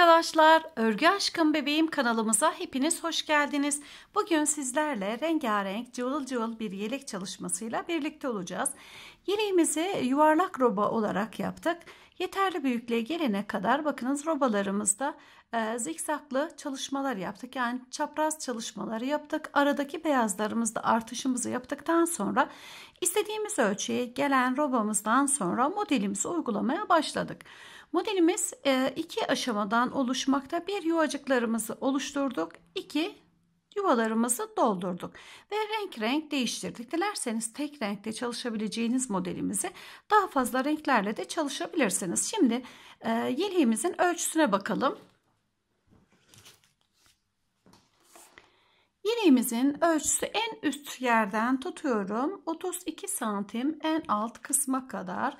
arkadaşlar, Örgü Aşkım Bebeğim kanalımıza hepiniz hoş geldiniz. Bugün sizlerle rengarenk cıvıl cıvıl bir yelek çalışmasıyla birlikte olacağız. Yeleğimizi yuvarlak roba olarak yaptık. Yeterli büyüklüğe gelene kadar bakınız robalarımızda e, zikzaklı çalışmalar yaptık. Yani çapraz çalışmaları yaptık. Aradaki beyazlarımızda artışımızı yaptıktan sonra istediğimiz ölçüye gelen robamızdan sonra modelimizi uygulamaya başladık. Modelimiz e, iki aşamadan oluşmakta. Bir yuvacıklarımızı oluşturduk. iki yuvalarımızı doldurduk ve renk renk değiştirdik. Dilerseniz tek renkte çalışabileceğiniz modelimizi daha fazla renklerle de çalışabilirsiniz. Şimdi e, yeleğimizin ölçüsüne bakalım. Yeleğimizin ölçüsü en üst yerden tutuyorum. 32 santim en alt kısma kadar.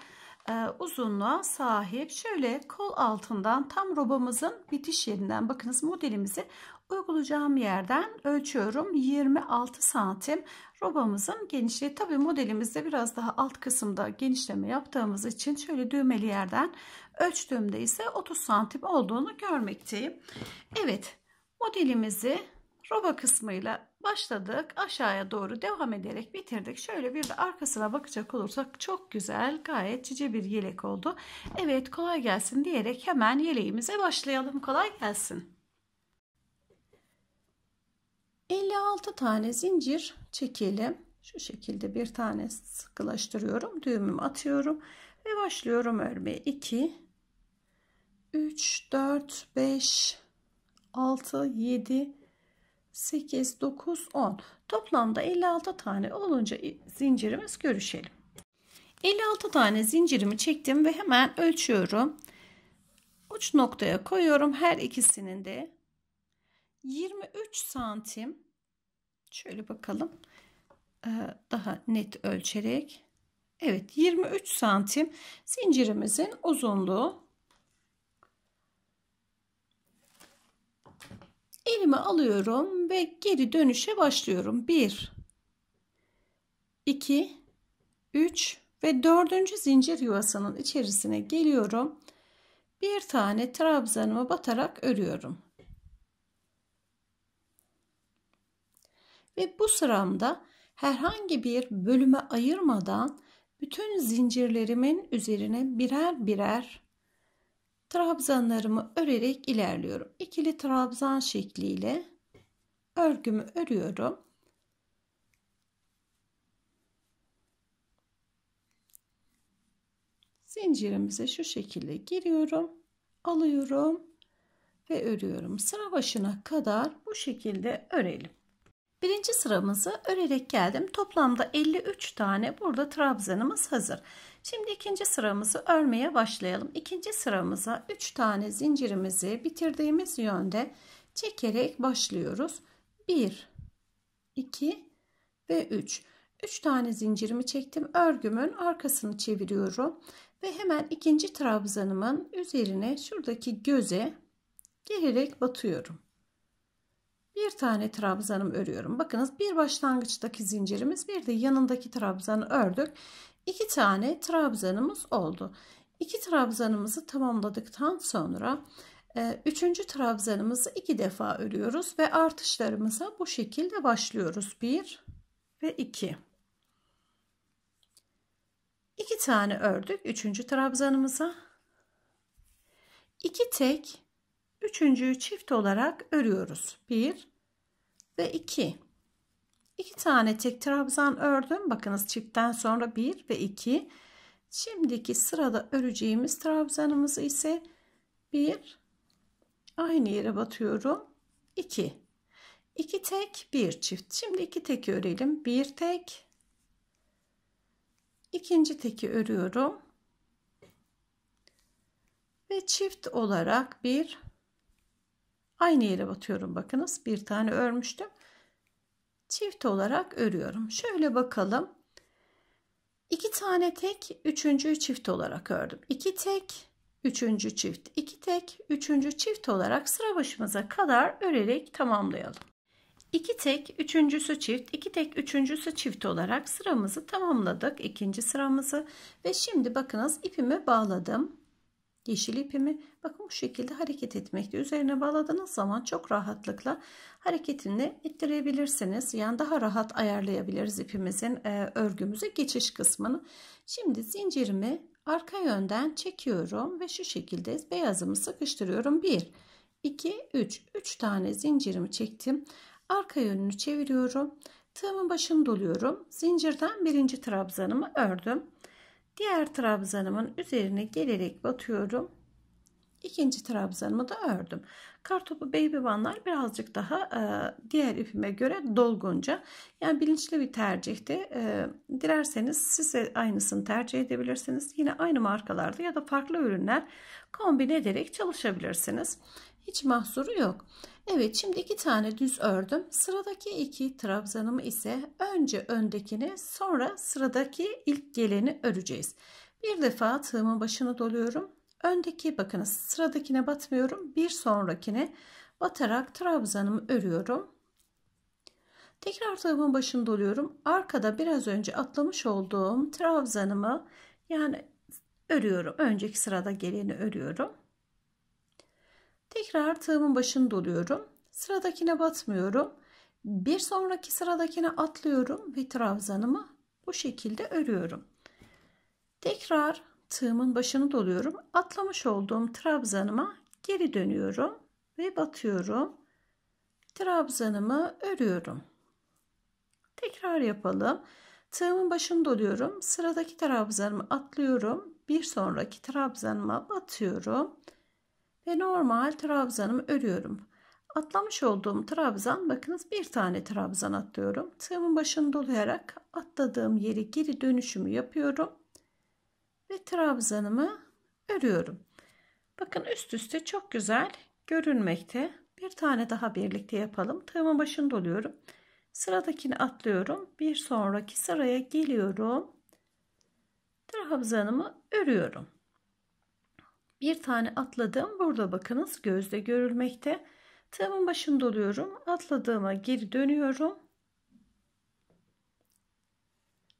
Ee, uzunluğa sahip. Şöyle kol altından tam robamızın bitiş yerinden bakınız modelimizi uygulayacağım yerden ölçüyorum 26 santim robamızın genişliği tabi modelimizde biraz daha alt kısımda genişleme yaptığımız için şöyle düğmeli yerden ölçtüğümde ise 30 santim olduğunu görmekteyim Evet modelimizi roba kısmıyla başladık aşağıya doğru devam ederek bitirdik şöyle bir de arkasına bakacak olursak çok güzel gayet cici bir yelek oldu evet kolay gelsin diyerek hemen yeleğimize başlayalım kolay gelsin 56 tane zincir çekelim şu şekilde bir tane sıkılaştırıyorum düğümümü atıyorum ve başlıyorum örmeye 2 3 4 5 6 7 8, 9, 10. Toplamda 56 tane olunca zincirimiz görüşelim. 56 tane zincirimi çektim ve hemen ölçüyorum. Uç noktaya koyuyorum her ikisinin de 23 santim şöyle bakalım ee, daha net ölçerek evet 23 santim zincirimizin uzunluğu Elime alıyorum ve geri dönüşe başlıyorum. 1 2 3 ve 4. zincir yuvasının içerisine geliyorum. Bir tane trabzanımı batarak örüyorum. Ve bu sıramda herhangi bir bölüme ayırmadan bütün zincirlerimin üzerine birer birer trabzanlarımı örerek ilerliyorum. İkili trabzan şekliyle örgümü örüyorum. Zincirimize şu şekilde giriyorum, alıyorum ve örüyorum. Sıra başına kadar bu şekilde örelim. Birinci sıramızı örerek geldim. Toplamda 53 tane burada trabzanımız hazır. Şimdi ikinci sıramızı örmeye başlayalım. İkinci sıramıza 3 tane zincirimizi bitirdiğimiz yönde çekerek başlıyoruz. 1, 2 ve 3. 3 tane zincirimi çektim. Örgümün arkasını çeviriyorum. Ve hemen ikinci trabzanımın üzerine şuradaki göze gelerek batıyorum bir tane trabzanım örüyorum. Bakınız bir başlangıçtaki zincirimiz bir de yanındaki trabzanı ördük. İki tane trabzanımız oldu. İki trabzanımızı tamamladıktan sonra e, üçüncü trabzanımızı iki defa örüyoruz ve artışlarımıza bu şekilde başlıyoruz. Bir ve iki. İki tane ördük üçüncü trabzanımıza. İki tek üçüncüyü çift olarak örüyoruz. Bir ve 2 2 tane tek trabzan ördüm bakınız çiftten sonra 1 ve 2 şimdiki sırada öreceğimiz trabzanımızı ise 1 aynı yere batıyorum 2 2 tek 1 çift şimdi 2 tek örelim 1 tek ikinci teki örüyorum ve çift olarak bir Aynı yere batıyorum bakınız. Bir tane örmüştüm. Çift olarak örüyorum. Şöyle bakalım. İki tane tek, üçüncü çift olarak ördüm. İki tek, üçüncü çift, iki tek, üçüncü çift olarak sıra başımıza kadar örerek tamamlayalım. İki tek, üçüncüsü çift, iki tek, üçüncüsü çift olarak sıramızı tamamladık. ikinci sıramızı ve şimdi bakınız ipimi bağladım yeşil ipimi bakın bu şekilde hareket etmekte. Üzerine bağladığınız zaman çok rahatlıkla hareketini ettirebilirsiniz. Yani daha rahat ayarlayabiliriz ipimizin e, örgümüze geçiş kısmını. Şimdi zincirimi arka yönden çekiyorum ve şu şekilde beyazımı sıkıştırıyorum. 1 2 3 3 tane zincirimi çektim. Arka yönünü çeviriyorum. Tığımın başını doluyorum. Zincirden birinci trabzanımı ördüm diğer trabzanımın üzerine gelerek batıyorum İkinci trabzanımı da ördüm kartopu baby one'lar birazcık daha e, diğer ipime göre dolgunca yani bilinçli bir tercihti e, dilerseniz siz de aynısını tercih edebilirsiniz yine aynı markalarda ya da farklı ürünler kombine ederek çalışabilirsiniz hiç mahsuru yok Evet şimdi iki tane düz ördüm. Sıradaki iki trabzanımı ise önce öndekini sonra sıradaki ilk geleni öreceğiz. Bir defa tığımın başını doluyorum. Öndeki bakınız, sıradakine batmıyorum. Bir sonrakine batarak trabzanımı örüyorum. Tekrar tığımın başını doluyorum. Arkada biraz önce atlamış olduğum trabzanımı yani örüyorum. Önceki sırada geleni örüyorum. Tekrar tığımın başını doluyorum. Sıradakine batmıyorum. Bir sonraki sıradakine atlıyorum ve trabzanımı bu şekilde örüyorum. Tekrar tığımın başını doluyorum. Atlamış olduğum trabzanıma geri dönüyorum ve batıyorum. Trabzanımı örüyorum. Tekrar yapalım. Tığımın başını doluyorum. Sıradaki trabzanımı atlıyorum. Bir sonraki trabzanıma batıyorum ve normal trabzanımı örüyorum. Atlamış olduğum trabzan bakınız bir tane trabzan atlıyorum. Tığımın başını dolayarak atladığım yeri geri dönüşümü yapıyorum. Ve trabzanımı örüyorum. Bakın üst üste çok güzel görünmekte. Bir tane daha birlikte yapalım. Tığımın başını doluyorum. Sıradakini atlıyorum. Bir sonraki sıraya geliyorum. Trabzanımı örüyorum. Bir tane atladım. Burada bakınız gözde görülmekte. Tığımın başını doluyorum. Atladığıma geri dönüyorum.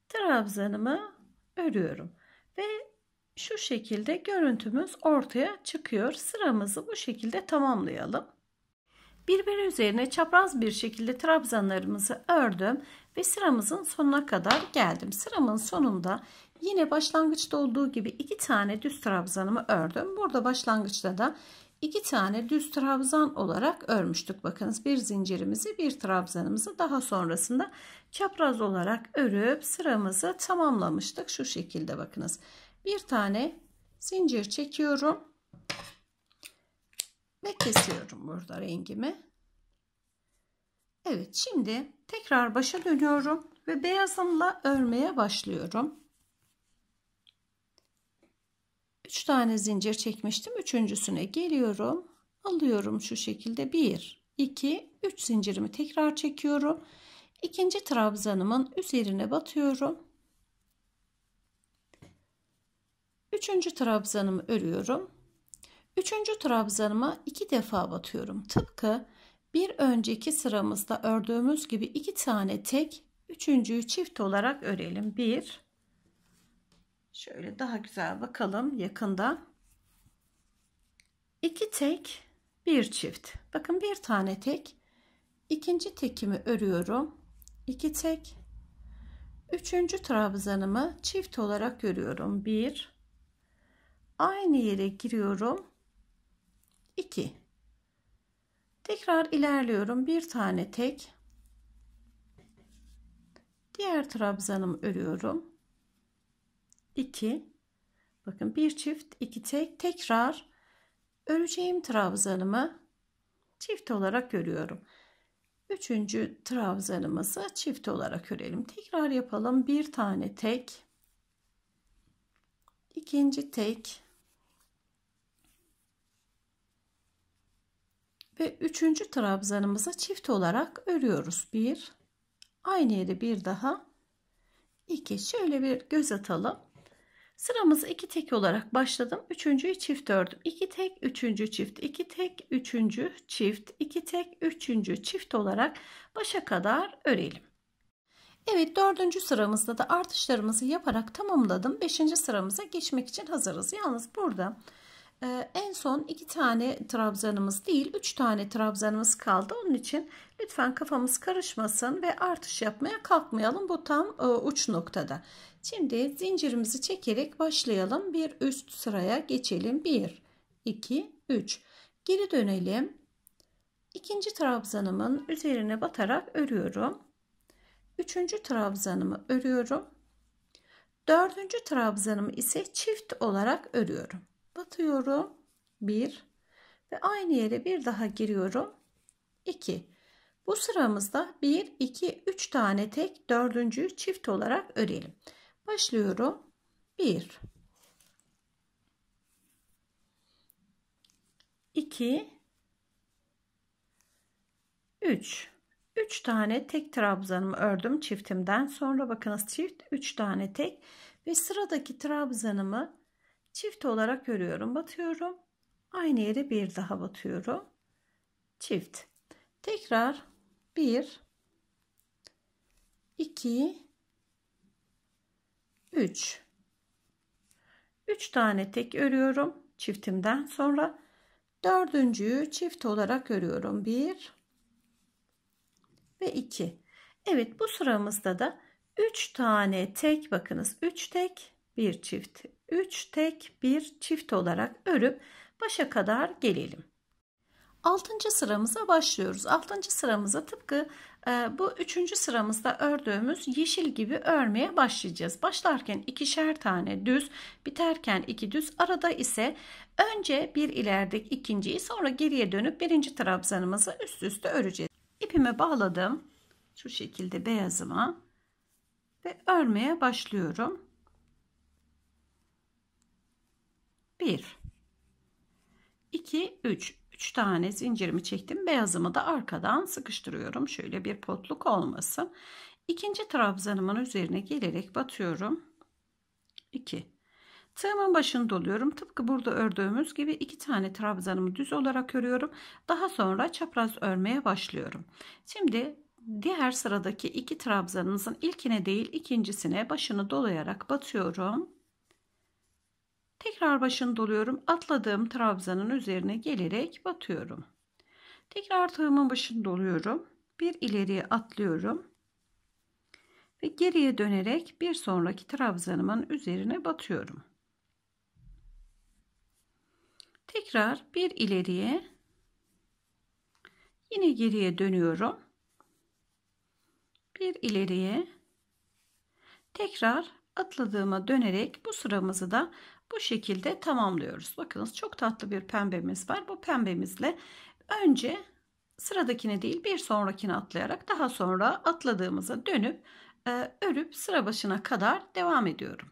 Trabzanımı örüyorum. Ve şu şekilde görüntümüz ortaya çıkıyor. Sıramızı bu şekilde tamamlayalım. Birbiri üzerine çapraz bir şekilde trabzanlarımızı ördüm ve sıramızın sonuna kadar geldim. Sıramın sonunda Yine başlangıçta olduğu gibi iki tane düz trabzanımı ördüm. Burada başlangıçta da iki tane düz trabzan olarak örmüştük. Bakınız bir zincirimizi bir trabzanımızı daha sonrasında çapraz olarak örüp sıramızı tamamlamıştık. Şu şekilde bakınız. Bir tane zincir çekiyorum. Ve kesiyorum burada rengimi. Evet şimdi tekrar başa dönüyorum ve beyazımla örmeye başlıyorum. 3 tane zincir çekmiştim. Üçüncüsüne geliyorum. Alıyorum şu şekilde 1, 2, 3 zincirimi tekrar çekiyorum. İkinci trabzanımın üzerine batıyorum. Üçüncü trabzanımı örüyorum. Üçüncü trabzanıma iki defa batıyorum. Tıpkı bir önceki sıramızda ördüğümüz gibi iki tane tek, üçüncüyü çift olarak örelim. Bir, Şöyle daha güzel bakalım yakında. iki tek, bir çift. Bakın bir tane tek. ikinci tekimi örüyorum. iki tek. Üçüncü trabzanımı çift olarak örüyorum. Bir. Aynı yere giriyorum. iki tekrar ilerliyorum bir tane tek diğer trabzanımı örüyorum 2 bakın bir çift iki tek tekrar öreceğim trabzanımı çift olarak örüyorum. Üçüncü trabzanımızı çift olarak örelim. Tekrar yapalım. Bir tane tek. ikinci tek. Ve üçüncü trabzanımızı çift olarak örüyoruz. Bir. Aynı yeri bir daha. iki. Şöyle bir göz atalım. Sıramızı iki tek olarak başladım. Üçüncüyü çift ördüm. İki tek, üçüncü çift, iki tek, üçüncü çift, iki tek, üçüncü çift olarak başa kadar örelim. Evet dördüncü sıramızda da artışlarımızı yaparak tamamladım. Beşinci sıramıza geçmek için hazırız. Yalnız burada ee, en son iki tane trabzanımız değil üç tane trabzanımız kaldı onun için lütfen kafamız karışmasın ve artış yapmaya kalkmayalım bu tam e, uç noktada Şimdi zincirimizi çekerek başlayalım. Bir üst sıraya geçelim. 1, 2, 3. Geri dönelim. İkinci trabzanımın üzerine batarak örüyorum. Üçüncü trabzanımı örüyorum. Dördüncü trabzanımı ise çift olarak örüyorum. Batıyorum. 1 ve aynı yere bir daha giriyorum. 2 bu sıramızda 1, 2, 3 tane tek dördüncüyü çift olarak örelim. Başlıyorum. 1 2 3 3 tane tek trabzanımı ördüm çiftimden sonra bakınız çift 3 tane tek ve sıradaki trabzanımı çift olarak örüyorum batıyorum aynı yere bir daha batıyorum çift tekrar 1 2 3 3 tane tek örüyorum çiftimden sonra dördüncüyü çift olarak örüyorum 1 ve 2 Evet bu sıramızda da 3 tane tek bakınız 3 tek bir çift 3 tek bir çift olarak örüp başa kadar gelelim 6. sıramıza başlıyoruz 6. sıramıza tıpkı ee, bu üçüncü sıramızda ördüğümüz yeşil gibi örmeye başlayacağız. Başlarken ikişer tane düz, biterken iki düz, arada ise önce bir ilerideki ikinciyi sonra geriye dönüp birinci trabzanımızı üst üste öreceğiz. İpime bağladım. Şu şekilde beyazıma ve örmeye başlıyorum. 1 2 3 3 tane zincirimi çektim. Beyazımı da arkadan sıkıştırıyorum. Şöyle bir potluk olmasın. İkinci trabzanımın üzerine gelerek batıyorum. 2. Tığımın başını doluyorum. Tıpkı burada ördüğümüz gibi 2 tane trabzanımı düz olarak örüyorum. Daha sonra çapraz örmeye başlıyorum. Şimdi diğer sıradaki 2 trabzanımızın ilkine değil ikincisine başını dolayarak batıyorum. Tekrar başını doluyorum. Atladığım trabzanın üzerine gelerek batıyorum. Tekrar tığımın başını doluyorum. Bir ileriye atlıyorum. Ve geriye dönerek bir sonraki trabzanımın üzerine batıyorum. Tekrar bir ileriye yine geriye dönüyorum. Bir ileriye tekrar atladığıma dönerek bu sıramızı da bu şekilde tamamlıyoruz. Bakınız çok tatlı bir pembemiz var. Bu pembemizle önce sıradakine değil bir sonrakine atlayarak daha sonra atladığımıza dönüp e, örüp sıra başına kadar devam ediyorum.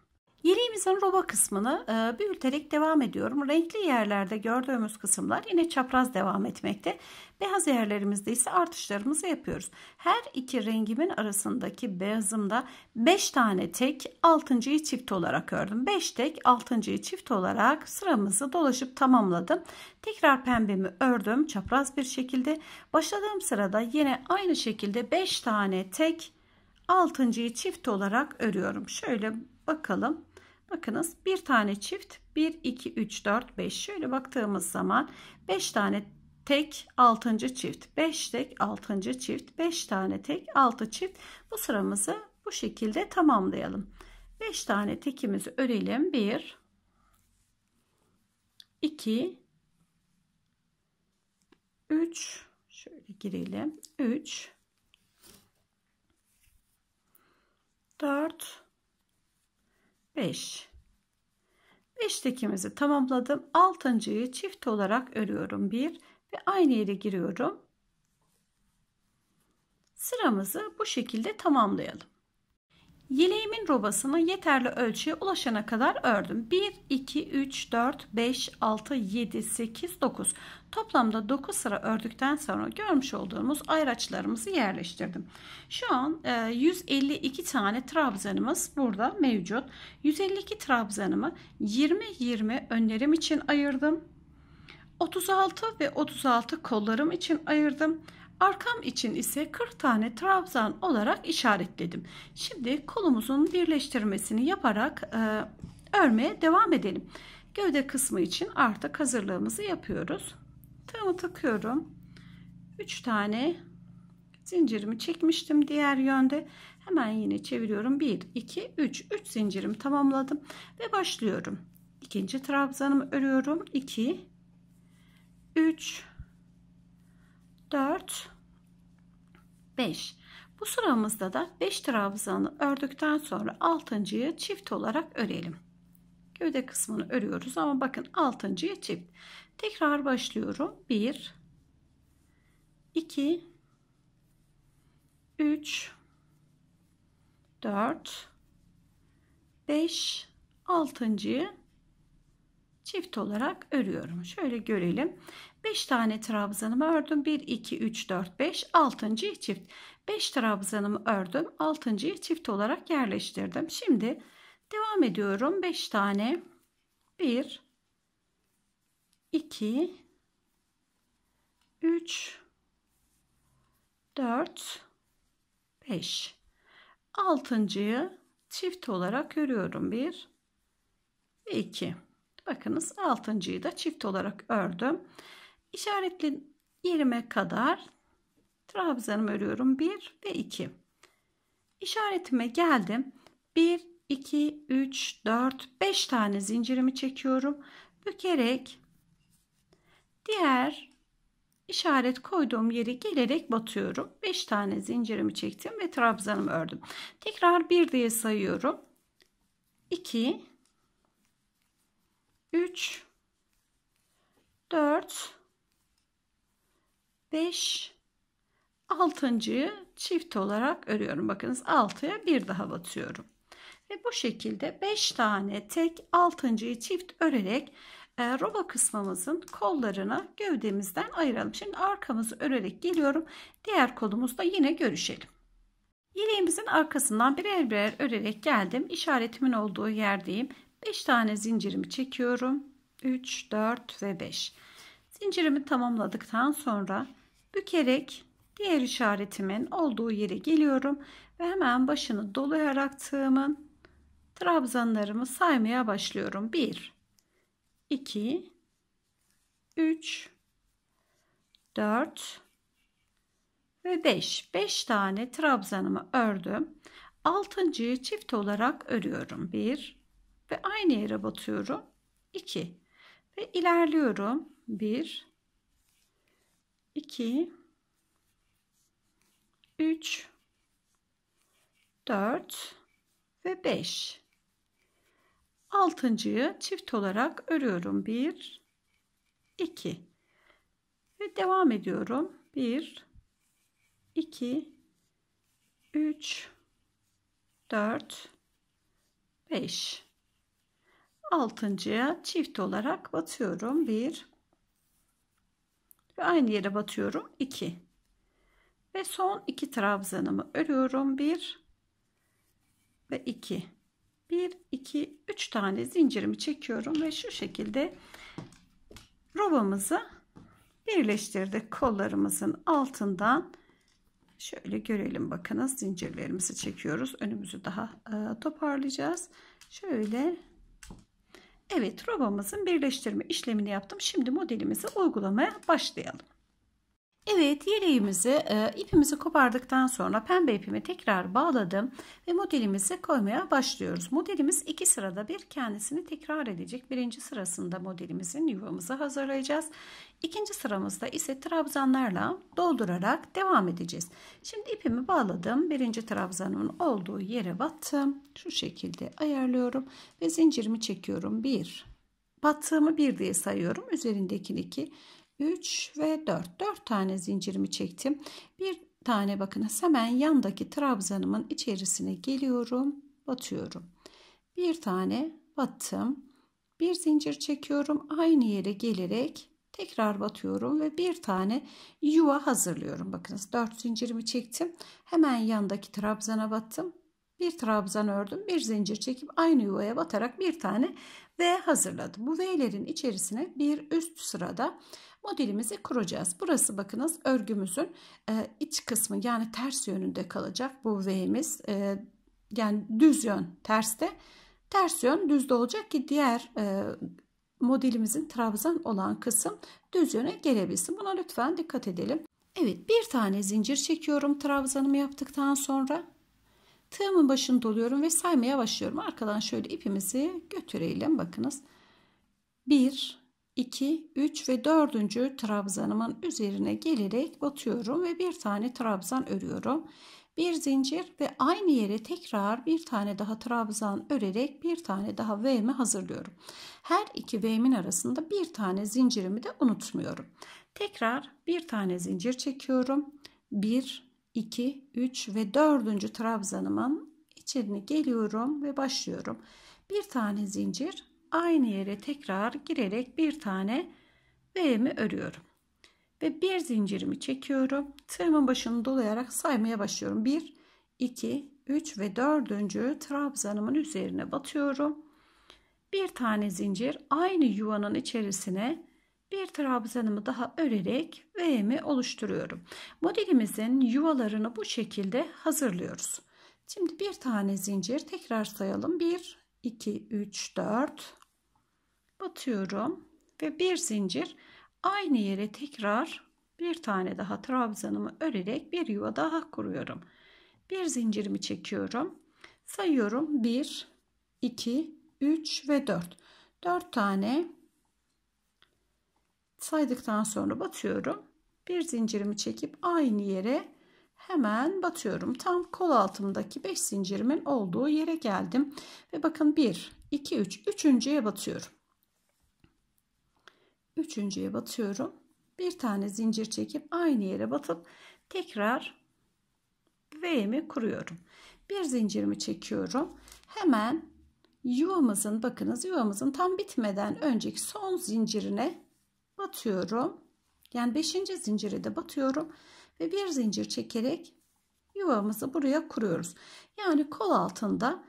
Yeleğimizin roba kısmını e, büyüterek devam ediyorum. Renkli yerlerde gördüğümüz kısımlar yine çapraz devam etmekte. Beyaz yerlerimizde ise artışlarımızı yapıyoruz. Her iki rengimin arasındaki beyazımda 5 tane tek altıncıyı çift olarak ördüm. 5 tek altıncıyı çift olarak sıramızı dolaşıp tamamladım. Tekrar pembemi ördüm çapraz bir şekilde. Başladığım sırada yine aynı şekilde 5 tane tek altıncıyı çift olarak örüyorum. Şöyle bakalım. Bakınız bir tane çift 1, 2, 3, 4, 5 şöyle baktığımız zaman 5 tane tek 6. çift 5 tek 6. çift 5 tane tek 6 çift bu sıramızı bu şekilde tamamlayalım. 5 tane tekimizi örelim. 1 2 3 şöyle girelim. 3 4 5. 5 tekimizi tamamladım. 6.yı çift olarak örüyorum. 1 ve aynı yere giriyorum. Sıramızı bu şekilde tamamlayalım. Yeleğimin robasını yeterli ölçüye ulaşana kadar ördüm. 1, 2, 3, 4, 5, 6, 7, 8, 9. Toplamda 9 sıra ördükten sonra görmüş olduğumuz ayraçlarımızı yerleştirdim. Şu an 152 e, tane trabzanımız burada mevcut. 152 trabzanımı 20-20 önlerim için ayırdım. 36 ve 36 kollarım için ayırdım. Arkam için ise 40 tane trabzan olarak işaretledim. Şimdi kolumuzun birleştirmesini yaparak e, örmeye devam edelim. Gövde kısmı için artık hazırlığımızı yapıyoruz. Tığımı takıyorum. 3 tane zincirimi çekmiştim diğer yönde. Hemen yine çeviriyorum. 1, 2, 3. 3 zincirimi tamamladım ve başlıyorum. İkinci trabzanımı örüyorum. 2, 3, 4 5 bu sıramızda da 5 trabzanı ördükten sonra 6.yı çift olarak örelim gövde kısmını örüyoruz ama bakın 6.ya çift tekrar başlıyorum 1 2 3 4 5 6.yı çift olarak örüyorum şöyle görelim 5 tane trabzanımı ördüm. 1, 2, 3, 4, 5, 6. çift. 5 trabzanımı ördüm. 6. çift olarak yerleştirdim. Şimdi devam ediyorum. 5 tane 1, 2, 3, 4, 5. Altıncıyı çift olarak örüyorum. 1 ve 2. Bakınız altıncıyı da çift olarak ördüm işaretli yerime kadar trabzanımı örüyorum 1 ve 2 işaretime geldim 1 2 3 4 5 tane zincirimi çekiyorum bükerek diğer işaret koyduğum yere gelerek batıyorum 5 tane zincirimi çektim ve trabzanımı ördüm tekrar 1 diye sayıyorum 2 3 4 5 altıncıyı çift olarak örüyorum. Bakınız 6'ya bir daha batıyorum. Ve bu şekilde 5 tane tek altıncıyı çift örerek e, roba kısmımızın kollarını gövdemizden ayıralım. Şimdi arkamızı örerek geliyorum. Diğer kolumuzda yine görüşelim. Yeleğimizin arkasından birer birer örerek geldim. İşaretimin olduğu yerdeyim. 5 tane zincirimi çekiyorum. 3, 4 ve 5. Zincirimi tamamladıktan sonra Bükerek diğer işaretimin olduğu yere geliyorum ve hemen başını dolayarak tığımın trabzanlarımı saymaya başlıyorum. 1 2 3 4 ve 5. 5 tane trabzanımı ördüm. 6.yı çift olarak örüyorum. 1 ve aynı yere batıyorum. 2 ve ilerliyorum. 1 2 3 4 ve 5 altıncıyı çift olarak örüyorum 1 2 ve devam ediyorum 1 2 3 4 5 altıncıya çift olarak batıyorum 1 ve aynı yere batıyorum 2 ve son iki trabzanımı örüyorum 1 ve 2 1 2 3 tane zincirimi çekiyorum ve şu şekilde robamızı birleştirdik kollarımızın altından şöyle görelim bakınız zincirlerimizi çekiyoruz önümüzü daha e, toparlayacağız şöyle Evet robamızın birleştirme işlemini yaptım. Şimdi modelimizi uygulamaya başlayalım. Evet yeleğimizi e, ipimizi kopardıktan sonra pembe ipimi tekrar bağladım ve modelimizi koymaya başlıyoruz. Modelimiz iki sırada bir kendisini tekrar edecek. Birinci sırasında modelimizin yuvamızı hazırlayacağız. İkinci sıramızda ise trabzanlarla doldurarak devam edeceğiz. Şimdi ipimi bağladım. Birinci trabzanın olduğu yere battım. Şu şekilde ayarlıyorum ve zincirimi çekiyorum. Bir, battığımı bir diye sayıyorum. Üzerindekini iki, 3 ve 4. 4 tane zincirimi çektim. Bir tane bakın hemen yandaki trabzanımın içerisine geliyorum. Batıyorum. Bir tane battım. Bir zincir çekiyorum. Aynı yere gelerek tekrar batıyorum ve bir tane yuva hazırlıyorum. Bakınız 4 zincirimi çektim. Hemen yandaki trabzana battım. Bir trabzan ördüm. Bir zincir çekip aynı yuvaya batarak bir tane V hazırladım. Bu V'lerin içerisine bir üst sırada modelimizi kuracağız. Burası bakınız örgümüzün e, iç kısmı yani ters yönünde kalacak bu V'miz. E, yani düz yön terste ters yön düzde olacak ki diğer e, modelimizin trabzan olan kısım düz yöne gelebilsin. Buna lütfen dikkat edelim. Evet bir tane zincir çekiyorum trabzanımı yaptıktan sonra. Tığımın başını doluyorum ve saymaya başlıyorum. Arkadan şöyle ipimizi götürelim. Bakınız. 1 2, 3 ve 4. trabzanımın üzerine gelerek batıyorum ve bir tane trabzan örüyorum. Bir zincir ve aynı yere tekrar bir tane daha trabzan örerek bir tane daha V'mi hazırlıyorum. Her iki V'min arasında bir tane zincirimi de unutmuyorum. Tekrar bir tane zincir çekiyorum. 1, 2, 3 ve 4. trabzanımın içine geliyorum ve başlıyorum. Bir tane zincir aynı yere tekrar girerek bir tane V'mi örüyorum. Ve bir zincirimi çekiyorum. Tığımın başını dolayarak saymaya başlıyorum. 1, 2, 3 ve 4. trabzanımın üzerine batıyorum. Bir tane zincir aynı yuvanın içerisine bir trabzanımı daha örerek V'mi oluşturuyorum. Modelimizin yuvalarını bu şekilde hazırlıyoruz. Şimdi bir tane zincir tekrar sayalım. 1, 2, 3, 4 batıyorum ve bir zincir aynı yere tekrar bir tane daha trabzanımı örerek bir yuva daha kuruyorum. Bir zincirimi çekiyorum. Sayıyorum 1, 2, 3 ve 4. 4 tane saydıktan sonra batıyorum. Bir zincirimi çekip aynı yere hemen batıyorum. Tam kol altımdaki 5 zincirimin olduğu yere geldim. Ve bakın 1, 2, 3, üçüncüye batıyorum. Üçüncüye batıyorum. Bir tane zincir çekip aynı yere batıp tekrar V'mi kuruyorum. Bir zincirimi çekiyorum. Hemen yuvamızın bakınız yuvamızın tam bitmeden önceki son zincirine batıyorum. Yani 5. zincire de batıyorum ve bir zincir çekerek yuvamızı buraya kuruyoruz. Yani kol altında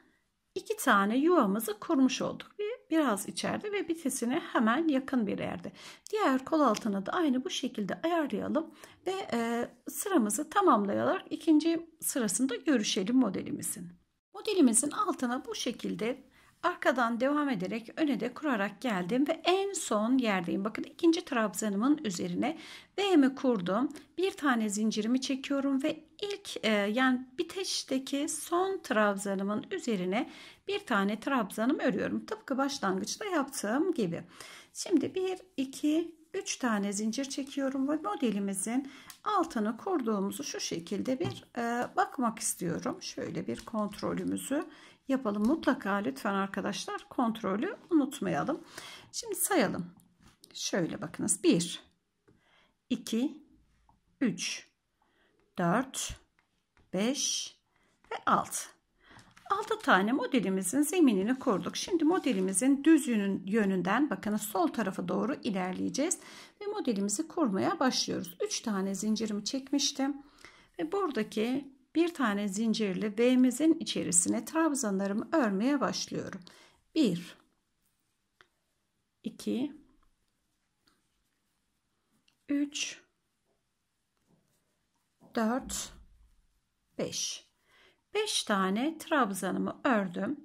iki tane yuvamızı kurmuş olduk. Bir biraz içeride ve bitesine hemen yakın bir yerde. Diğer kol altına da aynı bu şekilde ayarlayalım ve e, sıramızı tamamlayarak ikinci sırasında görüşelim modelimizin. Modelimizin altına bu şekilde Arkadan devam ederek öne de kurarak geldim ve en son yerdeyim. Bakın ikinci trabzanımın üzerine V'mi kurdum. Bir tane zincirimi çekiyorum ve ilk e, yani biteşteki son trabzanımın üzerine bir tane trabzanım örüyorum. Tıpkı başlangıçta yaptığım gibi. Şimdi 1, 2, 3 tane zincir çekiyorum ve modelimizin altını kurduğumuzu şu şekilde bir e, bakmak istiyorum. Şöyle bir kontrolümüzü yapalım. Mutlaka lütfen arkadaşlar kontrolü unutmayalım. Şimdi sayalım. Şöyle bakınız. 1 2 3 4 5 ve 6. 6 tane modelimizin zeminini kurduk. Şimdi modelimizin düz yönünden bakınız sol tarafa doğru ilerleyeceğiz. Ve modelimizi kurmaya başlıyoruz. 3 tane zincirimi çekmiştim. Ve buradaki bir tane zincirli V'mizin içerisine trabzanlarımı örmeye başlıyorum. 1 2 3 4 5 5 tane trabzanımı ördüm.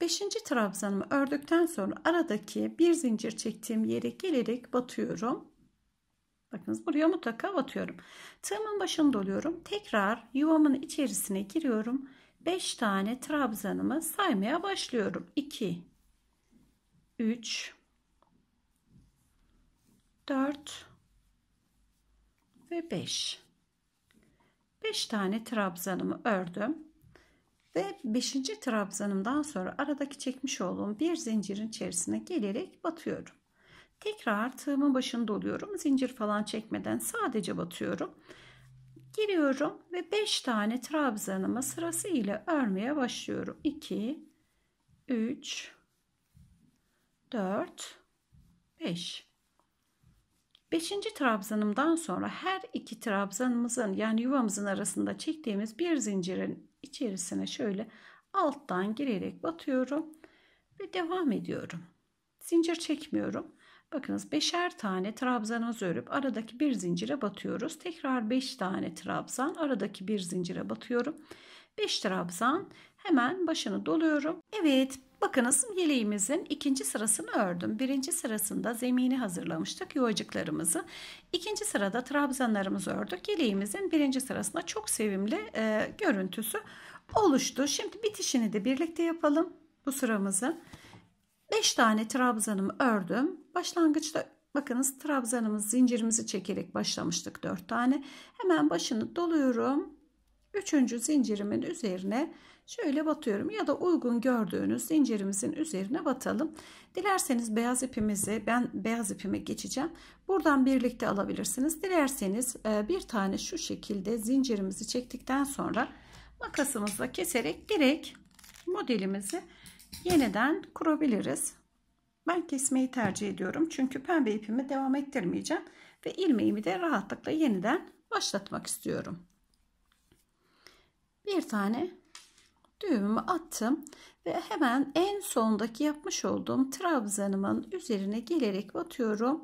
5. trabzanımı ördükten sonra aradaki bir zincir çektiğim yere gelerek batıyorum. Bakınız buraya mutlaka batıyorum. Tığımın başını doluyorum. Tekrar yuvamın içerisine giriyorum. 5 tane trabzanımı saymaya başlıyorum. 2 3 4 ve 5 5 tane trabzanımı ördüm. Ve 5. trabzanımdan sonra aradaki çekmiş olduğum bir zincirin içerisine gelerek batıyorum. Tekrar tığımın başında doluyorum, Zincir falan çekmeden sadece batıyorum. Giriyorum ve 5 tane trabzanımı sırasıyla örmeye başlıyorum. 2 3 4 5 Beşinci trabzanımdan sonra her iki trabzanımızın yani yuvamızın arasında çektiğimiz bir zincirin içerisine şöyle alttan girerek batıyorum ve devam ediyorum. Zincir çekmiyorum. Bakınız beşer tane trabzanımızı örüp aradaki bir zincire batıyoruz. Tekrar beş tane trabzan aradaki bir zincire batıyorum. Beş trabzan hemen başını doluyorum. Evet Bakınız yeleğimizin ikinci sırasını ördüm. Birinci sırasında zemini hazırlamıştık yuvacıklarımızı. İkinci sırada trabzanlarımızı ördük. Yeleğimizin birinci sırasında çok sevimli e, görüntüsü oluştu. Şimdi bitişini de birlikte yapalım bu sıramızı. 5 tane trabzanımı ördüm. Başlangıçta bakınız trabzanımız zincirimizi çekerek başlamıştık 4 tane. Hemen başını doluyorum. Üçüncü zincirimin üzerine Şöyle batıyorum ya da uygun gördüğünüz zincirimizin üzerine batalım. Dilerseniz beyaz ipimizi ben beyaz ipime geçeceğim. Buradan birlikte alabilirsiniz. Dilerseniz e, bir tane şu şekilde zincirimizi çektikten sonra makasımızla keserek direkt modelimizi yeniden kurabiliriz. Ben kesmeyi tercih ediyorum. Çünkü pembe ipimi devam ettirmeyeceğim. Ve ilmeğimi de rahatlıkla yeniden başlatmak istiyorum. Bir tane düğümümü attım ve hemen en sondaki yapmış olduğum trabzanımın üzerine gelerek batıyorum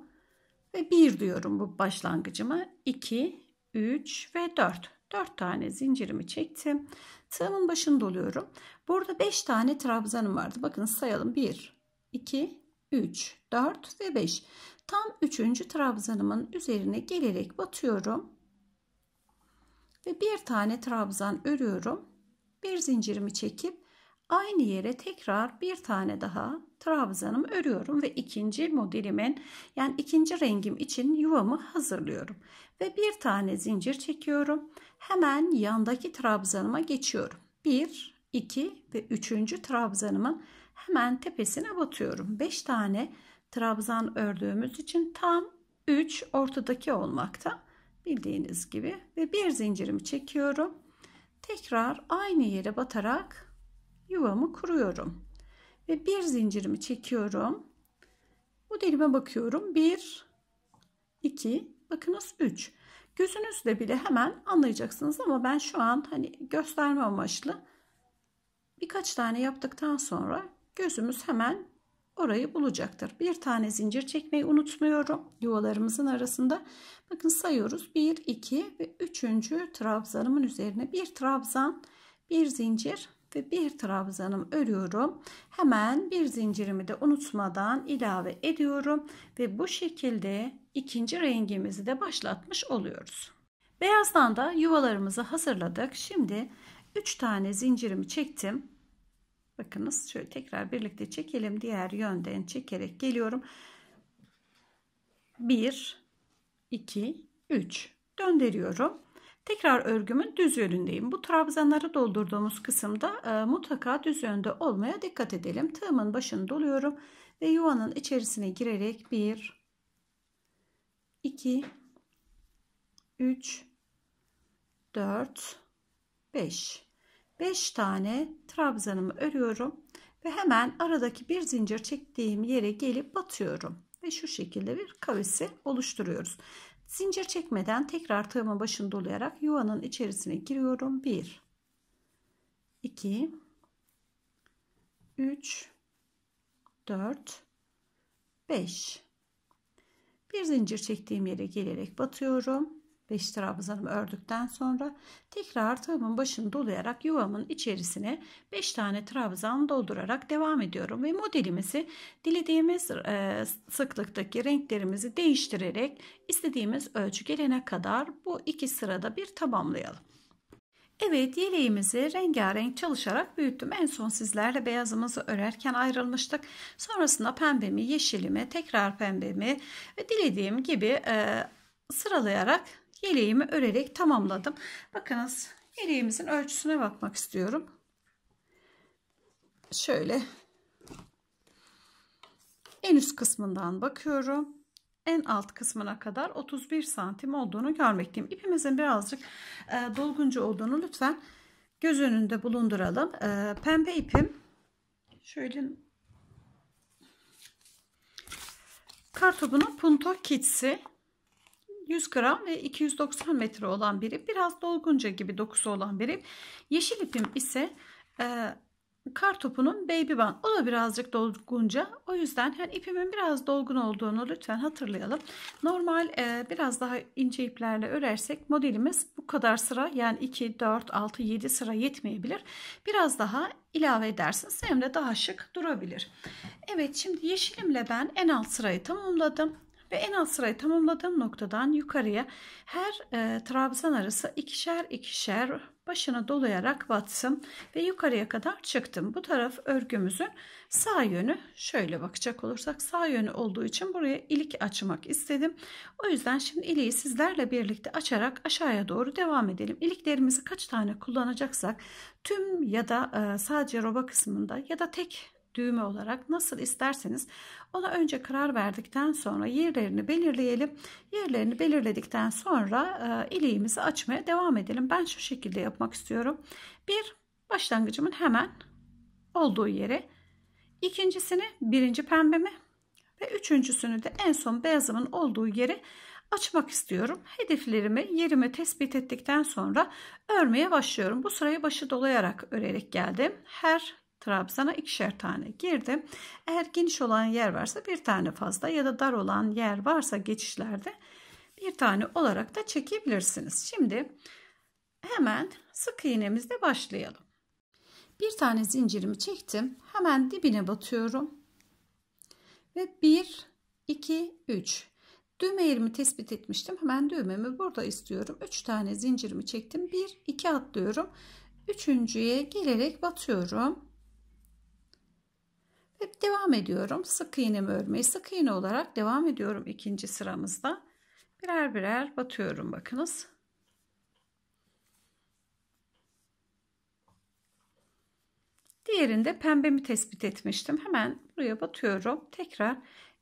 ve 1 diyorum bu başlangıcıma 2 3 ve 4 4 tane zincirimi çektim tığımın başını doluyorum burada 5 tane trabzanım vardı bakın sayalım 1 2 3 4 ve 5 tam 3. trabzanımın üzerine gelerek batıyorum ve bir tane trabzan örüyorum bir zincirimi çekip aynı yere tekrar bir tane daha trabzanımı örüyorum ve ikinci modelimin yani ikinci rengim için yuvamı hazırlıyorum ve bir tane zincir çekiyorum hemen yandaki trabzanıma geçiyorum 1 2 ve üçüncü trabzanımın hemen tepesine batıyorum 5 tane trabzan ördüğümüz için tam 3 ortadaki olmakta bildiğiniz gibi ve bir zincirimi çekiyorum tekrar aynı yere batarak yuvamı kuruyorum. Ve bir zincirimi çekiyorum. Bu delime bakıyorum. 1, 2, bakınız 3. Gözünüzle bile hemen anlayacaksınız ama ben şu an hani gösterme amaçlı birkaç tane yaptıktan sonra gözümüz hemen orayı bulacaktır. Bir tane zincir çekmeyi unutmuyorum. Yuvalarımızın arasında bakın sayıyoruz. 1, 2 ve 3. trabzanımın üzerine bir trabzan, bir zincir ve bir trabzanım örüyorum. Hemen bir zincirimi de unutmadan ilave ediyorum ve bu şekilde ikinci rengimizi de başlatmış oluyoruz. Beyazdan da yuvalarımızı hazırladık. Şimdi 3 tane zincirimi çektim. Bakınız şöyle tekrar birlikte çekelim. Diğer yönden çekerek geliyorum. 1 2 3 döndürüyorum. Tekrar örgümün düz yönündeyim. Bu trabzanları doldurduğumuz kısımda e, mutlaka düz yönde olmaya dikkat edelim. Tığımın başını doluyorum ve yuvanın içerisine girerek 1 2 3 4 5 5 tane trabzanımı örüyorum ve hemen aradaki bir zincir çektiğim yere gelip batıyorum ve şu şekilde bir kavisi oluşturuyoruz. Zincir çekmeden tekrar tığımın başını dolayarak yuvanın içerisine giriyorum. 1 2 3 4 5 bir zincir çektiğim yere gelerek batıyorum 5 trabzanımı ördükten sonra tekrar tığımın başını dolayarak yuvamın içerisine 5 tane trabzan doldurarak devam ediyorum ve modelimizi dilediğimiz e, sıklıktaki renklerimizi değiştirerek istediğimiz ölçü gelene kadar bu iki sırada bir tamamlayalım. Evet yeleğimizi rengarenk çalışarak büyüttüm. En son sizlerle beyazımızı örerken ayrılmıştık. Sonrasında pembemi, yeşilimi, tekrar pembemi ve dilediğim gibi e, sıralayarak yeleğimi örerek tamamladım. Bakınız yeleğimizin ölçüsüne bakmak istiyorum. Şöyle en üst kısmından bakıyorum. En alt kısmına kadar 31 santim olduğunu görmekteyim. İpimizin birazcık e, dolgunca olduğunu lütfen göz önünde bulunduralım. E, pembe ipim şöyle kartopunun punto kitsi 100 gram ve 290 metre olan bir Biraz dolgunca gibi dokusu olan bir Yeşil ipim ise e, kar topunun baby band. O da birazcık dolgunca. O yüzden yani ipimin biraz dolgun olduğunu lütfen hatırlayalım. Normal e, biraz daha ince iplerle örersek modelimiz bu kadar sıra yani 2, 4, 6, 7 sıra yetmeyebilir. Biraz daha ilave edersiniz hem de daha şık durabilir. Evet şimdi yeşilimle ben en alt sırayı tamamladım ve en alt sırayı tamamladığım noktadan yukarıya her e, trabzan arası ikişer ikişer başına dolayarak battım ve yukarıya kadar çıktım. Bu taraf örgümüzün sağ yönü şöyle bakacak olursak sağ yönü olduğu için buraya ilik açmak istedim. O yüzden şimdi iliği sizlerle birlikte açarak aşağıya doğru devam edelim. İliklerimizi kaç tane kullanacaksak tüm ya da e, sadece roba kısmında ya da tek düğme olarak nasıl isterseniz ona önce karar verdikten sonra yerlerini belirleyelim. Yerlerini belirledikten sonra e, iliğimizi açmaya devam edelim. Ben şu şekilde yapmak istiyorum. Bir başlangıcımın hemen olduğu yere ikincisini birinci pembemi ve üçüncüsünü de en son beyazımın olduğu yere açmak istiyorum. Hedeflerimi yerimi tespit ettikten sonra örmeye başlıyorum. Bu sırayı başı dolayarak örerek geldim. Her trabzana ikişer tane girdim. Eğer geniş olan yer varsa bir tane fazla ya da dar olan yer varsa geçişlerde bir tane olarak da çekebilirsiniz. Şimdi hemen sık iğnemizle başlayalım. Bir tane zincirimi çektim. Hemen dibine batıyorum. Ve 1, 2, 3. Düğme yerimi tespit etmiştim. Hemen düğmemi burada istiyorum. 3 tane zincirimi çektim. 1, 2 atlıyorum. Üçüncüye gelerek batıyorum. Hep devam ediyorum. Sık iğnemi örmeyi sık iğne olarak devam ediyorum ikinci sıramızda. Birer birer batıyorum bakınız. Diğerinde pembemi tespit etmiştim. Hemen buraya batıyorum. Tekrar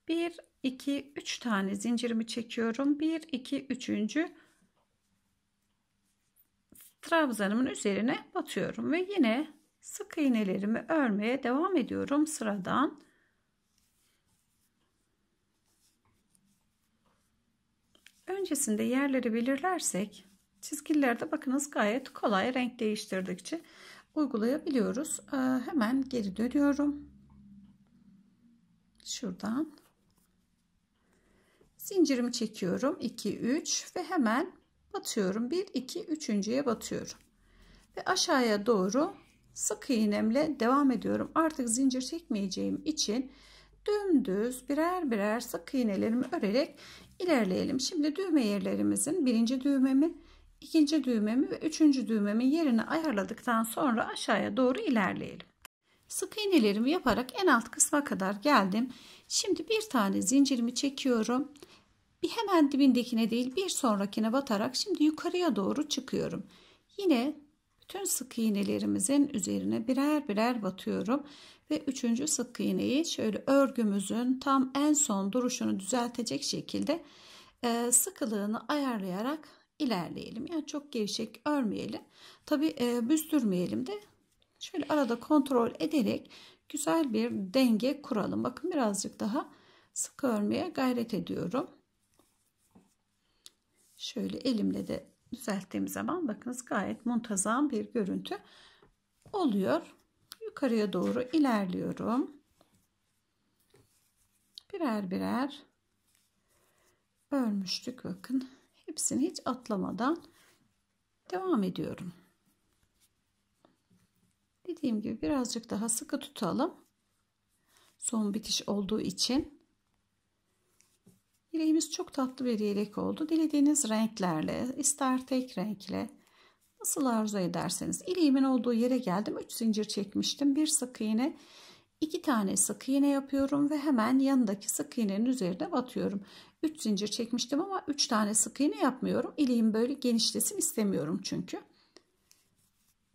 1, 2, 3 tane zincirimi çekiyorum. 1, 2, 3. trabzanımın üzerine batıyorum ve yine Sık iğnelerimi örmeye devam ediyorum sıradan. Öncesinde yerleri belirlersek çizgilerde bakınız gayet kolay renk değiştirdikçe uygulayabiliyoruz. Ee, hemen geri dönüyorum. Şuradan zincirimi çekiyorum 2 3 ve hemen batıyorum 1 2 üçüncüye batıyorum ve aşağıya doğru sık iğnemle devam ediyorum. Artık zincir çekmeyeceğim için dümdüz birer birer sık iğnelerimi örerek ilerleyelim. Şimdi düğme yerlerimizin birinci düğmemi, ikinci düğmemi ve üçüncü düğmemin yerini ayarladıktan sonra aşağıya doğru ilerleyelim. Sık iğnelerimi yaparak en alt kısma kadar geldim. Şimdi bir tane zincirimi çekiyorum. Bir hemen dibindekine değil bir sonrakine batarak şimdi yukarıya doğru çıkıyorum. Yine Tüm sık iğnelerimizin üzerine birer birer batıyorum. Ve üçüncü sık iğneyi şöyle örgümüzün tam en son duruşunu düzeltecek şekilde e, sıkılığını ayarlayarak ilerleyelim. Yani çok gevşek örmeyelim. Tabi e, büstürmeyelim de şöyle arada kontrol ederek güzel bir denge kuralım. Bakın birazcık daha sık örmeye gayret ediyorum. Şöyle elimle de düzelttiğim zaman bakınız gayet muntazam bir görüntü oluyor. Yukarıya doğru ilerliyorum. Birer birer örmüştük bakın. Hepsini hiç atlamadan devam ediyorum. Dediğim gibi birazcık daha sıkı tutalım. Son bitiş olduğu için Yeleğimiz çok tatlı bir yelek oldu. Dilediğiniz renklerle, ister tek renkle nasıl arzu ederseniz. İleğimin olduğu yere geldim. 3 zincir çekmiştim. Bir sık iğne, 2 tane sık iğne yapıyorum ve hemen yanındaki sık iğnenin üzerine batıyorum. 3 zincir çekmiştim ama 3 tane sık iğne yapmıyorum. İleğim böyle genişlesin istemiyorum çünkü.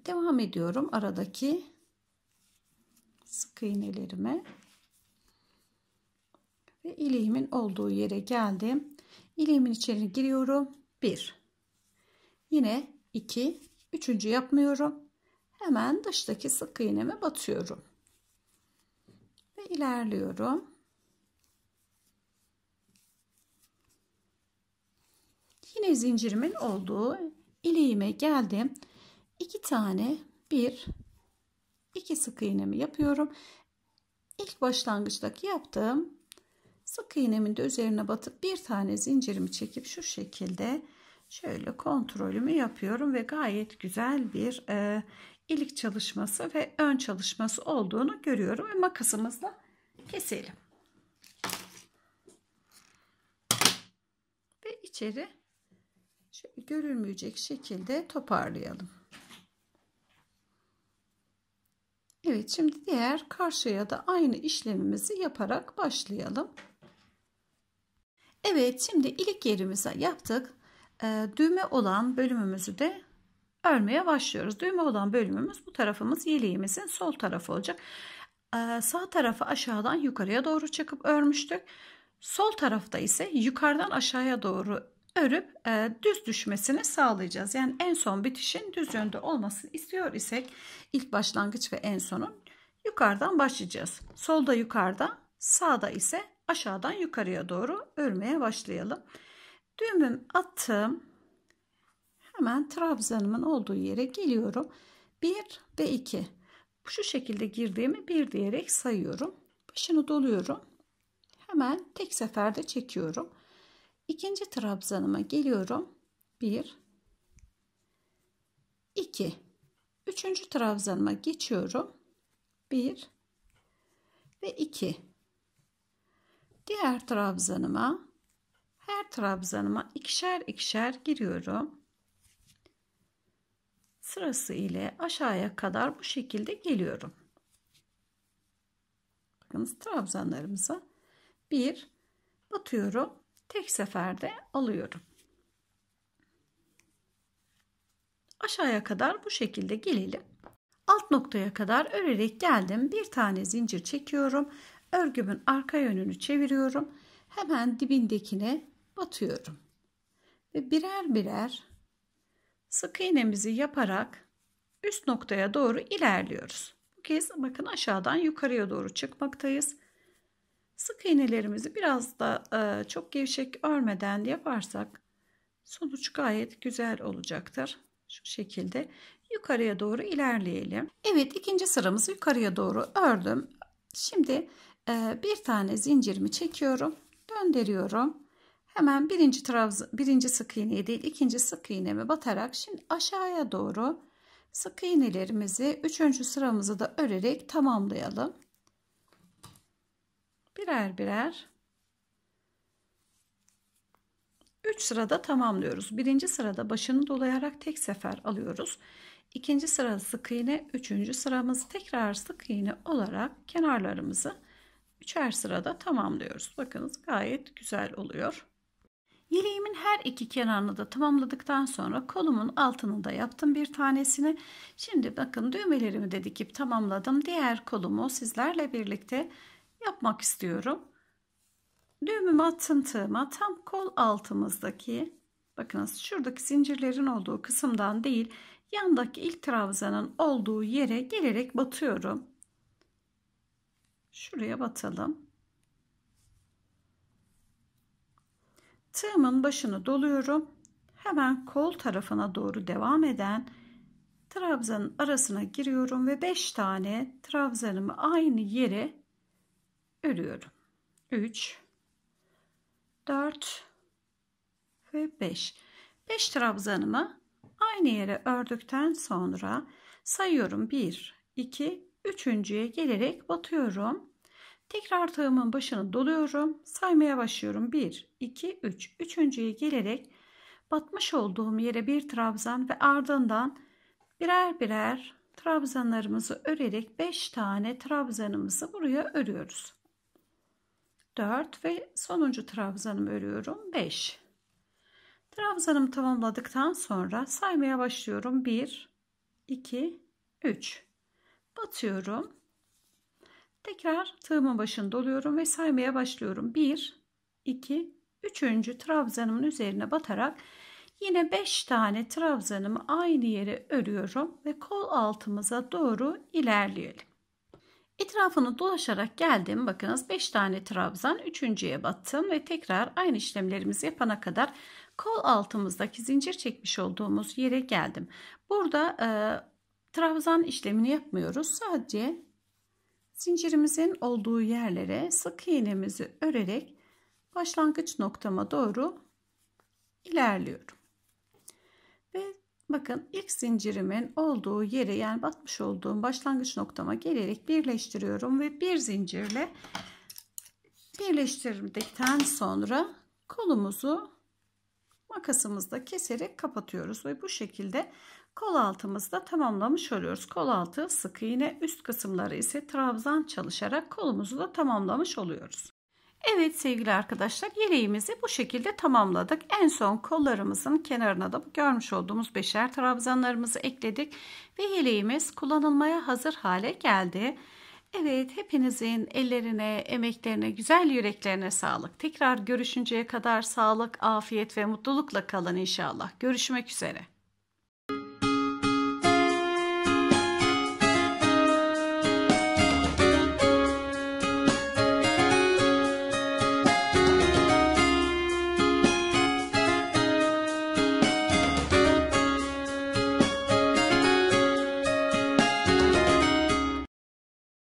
Devam ediyorum aradaki sık iğnelerime ve ileğimin olduğu yere geldim. İleğimin içeri giriyorum. 1. Yine 2. Üçüncü yapmıyorum. Hemen dıştaki sık iğneme batıyorum. Ve ilerliyorum. Yine zincirimin olduğu ileğime geldim. 2 tane 1 2 sık iğnemi yapıyorum. İlk başlangıçtaki yaptığım Sık iğnemin de üzerine batıp bir tane zincirimi çekip şu şekilde şöyle kontrolümü yapıyorum ve gayet güzel bir e, ilik çalışması ve ön çalışması olduğunu görüyorum. Ve makasımızla keselim. Ve içeri şöyle görülmeyecek şekilde toparlayalım. Evet şimdi diğer karşıya da aynı işlemimizi yaparak başlayalım. Evet şimdi ilik yerimizi yaptık. Ee, düğme olan bölümümüzü de örmeye başlıyoruz. Düğme olan bölümümüz bu tarafımız yeleğimizin sol tarafı olacak. Ee, sağ tarafı aşağıdan yukarıya doğru çıkıp örmüştük. Sol tarafta ise yukarıdan aşağıya doğru örüp e, düz düşmesini sağlayacağız. Yani en son bitişin düz yönde olmasını istiyor isek ilk başlangıç ve en sonun yukarıdan başlayacağız. Solda yukarıda sağda ise aşağıdan yukarıya doğru örmeye başlayalım. Düğümüm attım. Hemen trabzanımın olduğu yere geliyorum. 1 ve 2. Şu şekilde girdiğimi 1 diyerek sayıyorum. Başını doluyorum. Hemen tek seferde çekiyorum. İkinci trabzanıma geliyorum. 1 2 Üçüncü trabzanıma geçiyorum. 1 ve 2 diğer trabzanıma her trabzanıma ikişer ikişer giriyorum. Sırası ile aşağıya kadar bu şekilde geliyorum. Bakınız trabzanlarımıza bir batıyorum. Tek seferde alıyorum. Aşağıya kadar bu şekilde gelelim. Alt noktaya kadar örerek geldim. Bir tane zincir çekiyorum örgümün arka yönünü çeviriyorum. Hemen dibindekine batıyorum. Ve birer birer sık iğnemizi yaparak üst noktaya doğru ilerliyoruz. Bu kez bakın aşağıdan yukarıya doğru çıkmaktayız. Sık iğnelerimizi biraz da e, çok gevşek örmeden yaparsak sonuç gayet güzel olacaktır. Şu şekilde yukarıya doğru ilerleyelim. Evet ikinci sıramızı yukarıya doğru ördüm. Şimdi ee, bir tane zincirimi çekiyorum döndürüyorum hemen birinci trabzan birinci sık iğneyi değil ikinci sık iğnemi batarak şimdi aşağıya doğru sık iğnelerimizi üçüncü sıramızı da örerek tamamlayalım birer birer 3 sırada tamamlıyoruz. Birinci sırada başını dolayarak tek sefer alıyoruz. İkinci sıra sık iğne, üçüncü sıramız tekrar sık iğne olarak kenarlarımızı Üçer sırada tamamlıyoruz. Bakınız gayet güzel oluyor. Yeleğimin her iki kenarını da tamamladıktan sonra kolumun altını da yaptım bir tanesini. Şimdi bakın düğmelerimi de dikip tamamladım. Diğer kolumu sizlerle birlikte yapmak istiyorum. Düğümümü attım tığıma tam kol altımızdaki bakınız şuradaki zincirlerin olduğu kısımdan değil yandaki ilk trabzanın olduğu yere gelerek batıyorum. Şuraya batalım. Tığımın başını doluyorum. Hemen kol tarafına doğru devam eden trabzanın arasına giriyorum ve 5 tane trabzanımı aynı yere örüyorum. 3 4 ve 5. 5 trabzanımı aynı yere ördükten sonra sayıyorum 1 2 Üçüncüye gelerek batıyorum. Tekrar tığımın başını doluyorum. Saymaya başlıyorum. 1, 2, 3. Üçüncüye gelerek batmış olduğum yere bir trabzan ve ardından birer birer trabzanlarımızı örerek 5 tane trabzanımızı buraya örüyoruz. 4 ve sonuncu trabzanımı örüyorum. 5. Trabzanımı tamamladıktan sonra saymaya başlıyorum. 1, 2, 3 batıyorum. Tekrar tığımın başını doluyorum ve saymaya başlıyorum. 1, 2, 3. trabzanımın üzerine batarak yine 5 tane trabzanımı aynı yere örüyorum ve kol altımıza doğru ilerleyelim. Etrafını dolaşarak geldim. Bakınız 5 tane trabzan 3.ye battım ve tekrar aynı işlemlerimizi yapana kadar kol altımızdaki zincir çekmiş olduğumuz yere geldim. Burada trabzan işlemini yapmıyoruz. Sadece zincirimizin olduğu yerlere sık iğnemizi örerek başlangıç noktama doğru ilerliyorum. Ve bakın ilk zincirimin olduğu yere yani batmış olduğum başlangıç noktama gelerek birleştiriyorum ve bir zincirle birleştirdikten sonra kolumuzu makasımızda keserek kapatıyoruz ve bu şekilde Kol altımızı da tamamlamış oluyoruz. Kol altı sık iğne, üst kısımları ise trabzan çalışarak kolumuzu da tamamlamış oluyoruz. Evet sevgili arkadaşlar yeleğimizi bu şekilde tamamladık. En son kollarımızın kenarına da görmüş olduğumuz beşer trabzanlarımızı ekledik ve yeleğimiz kullanılmaya hazır hale geldi. Evet hepinizin ellerine, emeklerine, güzel yüreklerine sağlık. Tekrar görüşünceye kadar sağlık, afiyet ve mutlulukla kalın inşallah. Görüşmek üzere.